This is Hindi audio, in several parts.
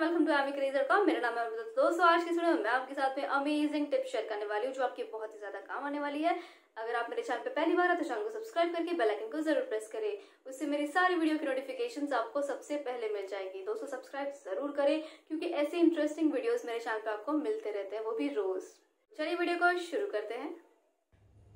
वेलकम टू का मेरा नाम है तो दोस्तों आज की वीडियो में मैं आपके साथ में अमेजिंग टिप शेयर करने वाली हूँ जो आपके बहुत ही ज्यादा काम आने वाली है अगर आप मेरे चैनल पे पहली बार है तो चैनल को सब्सक्राइब करके बेल आइकन को जरूर प्रेस करें उससे मेरी सारी वीडियो की नोटिफिकेशन आपको सबसे पहले मिल जाएंगी दोस्तों सब्सक्राइब जरूर करें क्योंकि ऐसे इंटरेस्टिंग वीडियोज मेरे चैनल पे आपको मिलते रहते हैं वो भी रोज चलिए वीडियो को शुरू करते हैं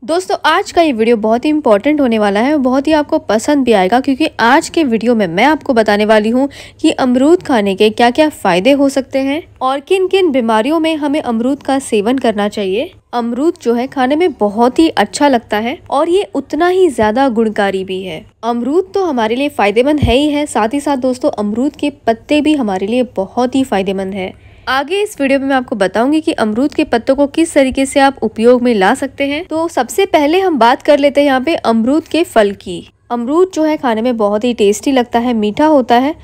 दोस्तों आज का ये वीडियो बहुत ही इंपॉर्टेंट होने वाला है और बहुत ही आपको पसंद भी आएगा क्योंकि आज के वीडियो में मैं आपको बताने वाली हूँ कि अमरूद खाने के क्या क्या फ़ायदे हो सकते हैं और किन किन बीमारियों में हमें अमरूद का सेवन करना चाहिए अमरूद जो है खाने में बहुत ही अच्छा लगता है और ये उतना ही ज़्यादा गुणकारी भी है अमरूद तो हमारे लिए फ़ायदेमंद है ही है साथ ही साथ दोस्तों अमरूद के पत्ते भी हमारे लिए बहुत ही फ़ायदेमंद है आगे इस वीडियो में मैं आपको बताऊंगी कि अमरूद के पत्तों को किस तरीके से आप उपयोग में ला सकते हैं तो सबसे पहले हम बात कर लेते हैं यहाँ पे अमरूद के फल की अमरूद जो है खाने में बहुत ही टेस्टी लगता है मीठा होता है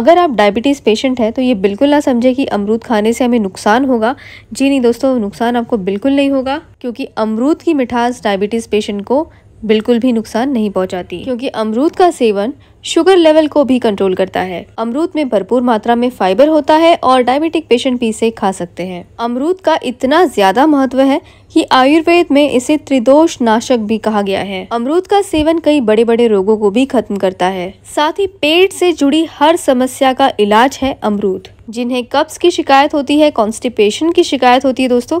अगर आप डायबिटीज़ पेशेंट हैं तो ये बिल्कुल ना समझे कि अमरूद खाने से हमें नुकसान होगा जी नहीं दोस्तों नुकसान आपको बिल्कुल नहीं होगा क्योंकि अमरूद की मिठास डायबिटीज़ पेशेंट को बिल्कुल भी नुकसान नहीं पहुंचाती क्योंकि अमरूद का सेवन शुगर लेवल को भी कंट्रोल करता है अमरूद में भरपूर मात्रा में फाइबर होता है और डायबिटिक पेशेंट भी इसे खा सकते हैं अमरूद का इतना ज्यादा महत्व है कि आयुर्वेद में इसे त्रिदोष नाशक भी कहा गया है अमरूद का सेवन कई बड़े बड़े रोगों को भी खत्म करता है साथ ही पेट से जुड़ी हर समस्या का इलाज है अमरूद जिन्हें कब्ज की शिकायत होती है कॉन्स्टिपेशन की शिकायत होती है दोस्तों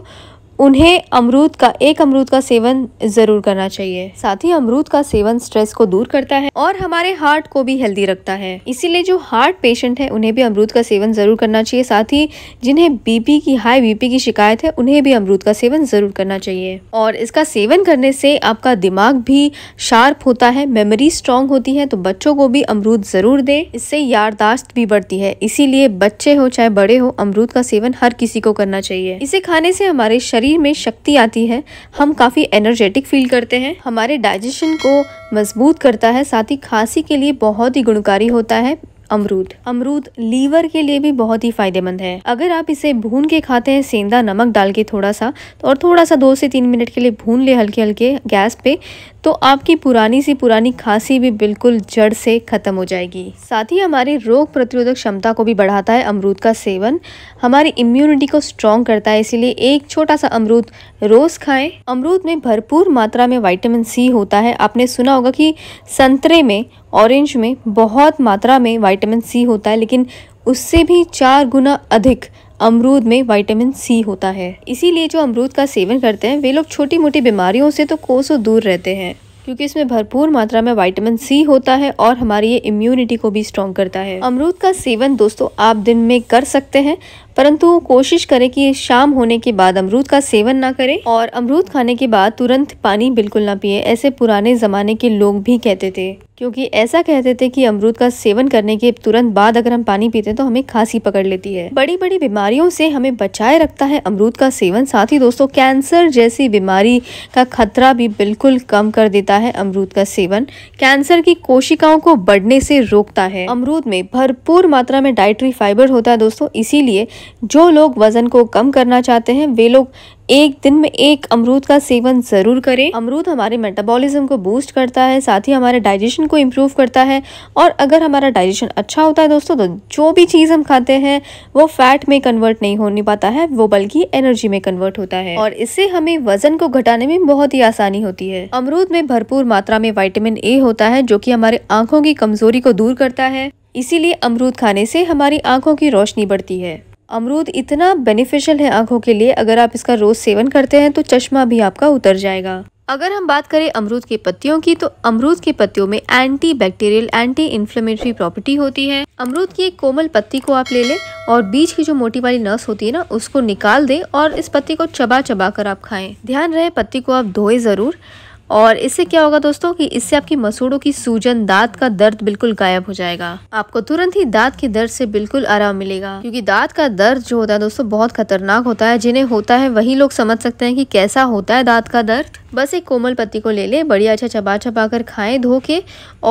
उन्हें अमरूद का एक अमरूद का सेवन जरूर करना चाहिए साथ ही अमरूद का सेवन स्ट्रेस को दूर करता है और हमारे हार्ट को भी हेल्दी रखता है इसीलिए जो हार्ट पेशेंट है उन्हें भी अमरूद का सेवन जरूर करना चाहिए साथ ही जिन्हें बीपी की हाई बीपी की शिकायत है उन्हें भी अमरूद का सेवन जरूर करना चाहिए और इसका सेवन करने से आपका दिमाग भी शार्प होता है मेमोरी स्ट्रांग होती है तो बच्चों को भी अमरूद जरूर दे इससे याददाश्त भी बढ़ती है इसीलिए बच्चे हो चाहे बड़े हो अमरूद का सेवन हर किसी को करना चाहिए इसे खाने से हमारे शरीर शरीर में शक्ति आती है हम काफ़ी एनर्जेटिक फील करते हैं हमारे डाइजेशन को मजबूत करता है साथ ही खांसी के लिए बहुत ही गुणकारी होता है अमरूद अमरूद लीवर के लिए भी बहुत ही फायदेमंद है अगर आप इसे भून के खाते हैं सेंधा नमक डाल के थोड़ा सा और थोड़ा सा दो से तीन मिनट के लिए भून ले हल्के हल्के गैस पे तो आपकी पुरानी सी पुरानी खांसी भी बिल्कुल जड़ से ख़त्म हो जाएगी साथ ही हमारी रोग प्रतिरोधक क्षमता को भी बढ़ाता है अमरूद का सेवन हमारी इम्यूनिटी को स्ट्रॉन्ग करता है इसीलिए एक छोटा सा अमरूद रोज़ खाएं अमरूद में भरपूर मात्रा में वाइटामिन सी होता है आपने सुना होगा कि संतरे में ऑरेंज में बहुत मात्रा में वाइटामिन सी होता है लेकिन उससे भी चार गुना अधिक अमरूद में विटामिन सी होता है इसीलिए जो अमरूद का सेवन करते हैं वे लोग छोटी मोटी बीमारियों से तो कोसों दूर रहते हैं क्योंकि इसमें भरपूर मात्रा में विटामिन सी होता है और हमारी ये इम्यूनिटी को भी स्ट्रॉन्ग करता है अमरूद का सेवन दोस्तों आप दिन में कर सकते हैं परंतु कोशिश करें कि शाम होने के बाद अमरूद का सेवन ना करें और अमरूद खाने के बाद तुरंत पानी बिल्कुल ना पिए ऐसे पुराने ज़माने के लोग भी कहते थे क्योंकि ऐसा कहते थे कि अमरूद का सेवन करने के तुरंत बाद अगर हम पानी पीते हैं तो हमें खांसी पकड़ लेती है बड़ी बड़ी बीमारियों से हमें बचाए रखता है अमरूद का सेवन साथ ही दोस्तों कैंसर जैसी बीमारी का खतरा भी बिल्कुल कम कर देता है अमरूद का सेवन कैंसर की कोशिकाओं को बढ़ने से रोकता है अमरूद में भरपूर मात्रा में डायट्री फाइबर होता है दोस्तों इसीलिए जो लोग वजन को कम करना चाहते हैं वे लोग एक दिन में एक अमरूद का सेवन ज़रूर करें अमरूद हमारे मेटाबॉलिज्म को बूस्ट करता है साथ ही हमारे डाइजेशन को इम्प्रूव करता है और अगर हमारा डाइजेशन अच्छा होता है दोस्तों तो जो भी चीज़ हम खाते हैं वो फैट में कन्वर्ट नहीं होने पाता है वो बल्कि एनर्जी में कन्वर्ट होता है और इससे हमें वजन को घटाने में बहुत ही आसानी होती है अमरूद में भरपूर मात्रा में वाइटामिन ए होता है जो कि हमारे आंखों की कमजोरी को दूर करता है इसीलिए अमरूद खाने से हमारी आंखों की रोशनी बढ़ती है अमरूद इतना बेनिफिशियल है आंखों के लिए अगर आप इसका रोज़ सेवन करते हैं तो चश्मा भी आपका उतर जाएगा अगर हम बात करें अमरूद की पत्तियों की तो अमरूद की पत्तियों में anti bacterial anti inflammatory property होती है अमरूद की एक कोमल पत्ती को आप ले लें और बीच की जो मोटी वाली नस होती है ना उसको निकाल दें और इस पत्ती को चबा चबा कर आप खाएं ध्यान रहे पत्ती को आप धोए ज़रूर और इससे क्या होगा दोस्तों कि इससे आपकी मसूड़ों की सूजन दांत का दर्द बिल्कुल गायब हो जाएगा आपको तुरंत ही दांत के दर्द से बिल्कुल आराम मिलेगा क्योंकि दांत का दर्द जो होता है दोस्तों बहुत खतरनाक होता है जिन्हें होता है वही लोग समझ सकते हैं कि कैसा होता है दांत का दर्द बस एक कोमल पत्ती को ले ले बढ़िया अच्छा चबा चबा कर खाएं धो के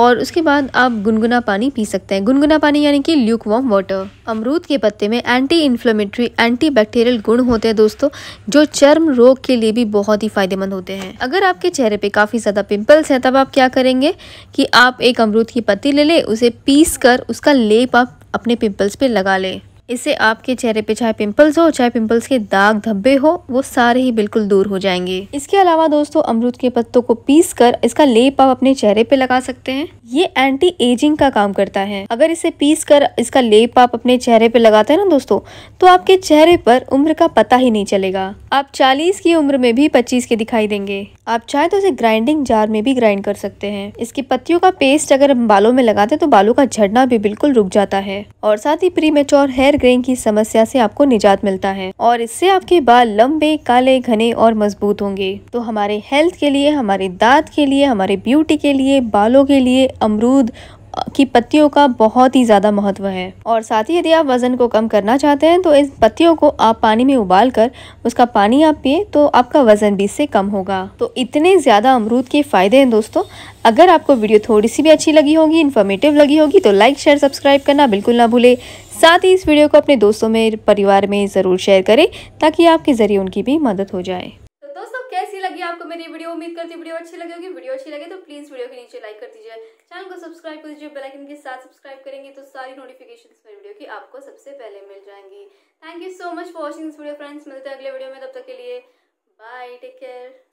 और उसके बाद आप गुनगुना पानी पी सकते हैं गुनगुना पानी यानी कि ल्यूक वॉम वाटर अमरूद के पत्ते में एंटी इन्फ्लेमेटरी एंटी बैक्टीरियल गुण होते हैं दोस्तों जो चर्म रोग के लिए भी बहुत ही फायदेमंद होते हैं अगर आपके चेहरे पे काफ़ी ज़्यादा पिंपल्स हैं तब आप क्या करेंगे कि आप एक अमरूद की पत्ती ले लें उसे पीस कर उसका लेप आप अपने पिंपल्स पे लगा लें इससे आपके चेहरे पे चाहे पिंपल्स हो चाहे पिंपल्स के दाग धब्बे हो वो सारे ही बिल्कुल दूर हो जाएंगे इसके अलावा दोस्तों अमरूद के पत्तों को पीस कर इसका लेप आप अपने चेहरे पे लगा सकते हैं ये एंटी एजिंग का काम करता है अगर इसे पीस कर इसका लेप आप अपने चेहरे पे लगाते हैं ना दोस्तों तो आपके चेहरे पर उम्र का पता ही नहीं चलेगा आप चालीस की उम्र में भी पच्चीस के दिखाई देंगे आप चाहे तो इसे ग्राइंडिंग जार में भी ग्राइंड कर सकते हैं इसकी पत्तियों का पेस्ट अगर हम बालों में लगाते हैं तो बालों का झड़ना भी बिल्कुल रुक जाता है और साथ ही प्री मेच्योर हेयर ग्रेइंग की समस्या से आपको निजात मिलता है और इससे आपके बाल लंबे काले घने और मजबूत होंगे तो हमारे हेल्थ के लिए हमारे दांत के लिए हमारे ब्यूटी के लिए बालों के लिए अमरूद की पत्तियों का बहुत ही ज़्यादा महत्व है और साथ ही यदि आप वज़न को कम करना चाहते हैं तो इस पत्तियों को आप पानी में उबाल कर उसका पानी आप पिए तो आपका वज़न भी इससे कम होगा तो इतने ज़्यादा अमरूद के फ़ायदे हैं दोस्तों अगर आपको वीडियो थोड़ी सी भी अच्छी लगी होगी इन्फॉर्मेटिव लगी होगी तो लाइक शेयर सब्सक्राइब करना बिल्कुल ना भूले साथ ही इस वीडियो को अपने दोस्तों में परिवार में ज़रूर शेयर करें ताकि आपके ज़रिए उनकी भी मदद हो जाए कैसी लगी आपको मेरी वीडियो उम्मीद करती वीडियो अच्छी लगी होगी वीडियो अच्छी लगे तो प्लीज वीडियो के नीचे लाइक कर दीजिए चैनल को सब्सक्राइब कर दीजिए आइकन के साथ सब्सक्राइब करेंगे तो सारी नोटिफिकेशन मेरी वीडियो की आपको सबसे पहले मिल जाएंगी thank you so much for watching this video friends मिलते हैं अगले वीडियो में तब तक के लिए बाय टेक केयर